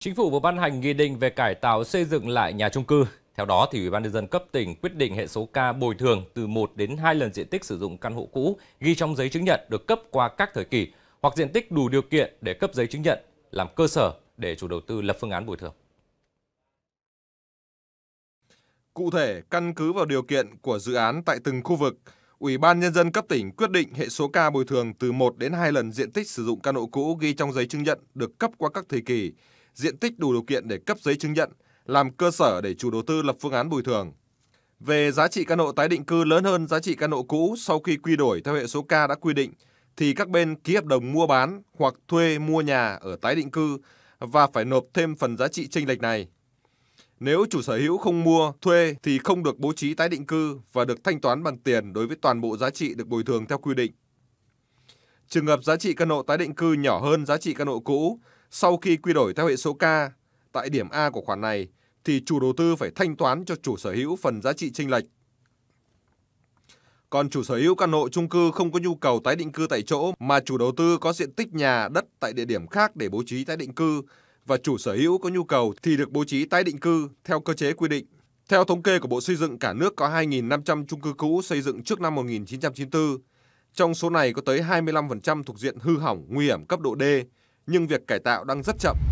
Chính phủ vừa ban hành nghị định về cải tạo xây dựng lại nhà trung cư. Theo đó, thì Ủy ban nhân dân cấp tỉnh quyết định hệ số k bồi thường từ 1 đến 2 lần diện tích sử dụng căn hộ cũ ghi trong giấy chứng nhận được cấp qua các thời kỳ hoặc diện tích đủ điều kiện để cấp giấy chứng nhận làm cơ sở để chủ đầu tư lập phương án bồi thường. Cụ thể, căn cứ vào điều kiện của dự án tại từng khu vực, Ủy ban nhân dân cấp tỉnh quyết định hệ số ca bồi thường từ 1 đến 2 lần diện tích sử dụng căn hộ cũ ghi trong giấy chứng nhận được cấp qua các thời kỳ diện tích đủ điều kiện để cấp giấy chứng nhận, làm cơ sở để chủ đầu tư lập phương án bồi thường. Về giá trị căn hộ tái định cư lớn hơn giá trị căn hộ cũ sau khi quy đổi theo hệ số K đã quy định, thì các bên ký hợp đồng mua bán hoặc thuê mua nhà ở tái định cư và phải nộp thêm phần giá trị chênh lệch này. Nếu chủ sở hữu không mua, thuê thì không được bố trí tái định cư và được thanh toán bằng tiền đối với toàn bộ giá trị được bồi thường theo quy định. Trường hợp giá trị căn hộ tái định cư nhỏ hơn giá trị căn hộ cũ sau khi quy đổi theo hệ số K, tại điểm A của khoản này thì chủ đầu tư phải thanh toán cho chủ sở hữu phần giá trị chênh lệch. Còn chủ sở hữu căn hộ chung cư không có nhu cầu tái định cư tại chỗ mà chủ đầu tư có diện tích nhà đất tại địa điểm khác để bố trí tái định cư và chủ sở hữu có nhu cầu thì được bố trí tái định cư theo cơ chế quy định. Theo thống kê của Bộ Xây dựng, cả nước có 2.500 chung cư cũ xây dựng trước năm 1994. Trong số này có tới 25% thuộc diện hư hỏng nguy hiểm cấp độ D, nhưng việc cải tạo đang rất chậm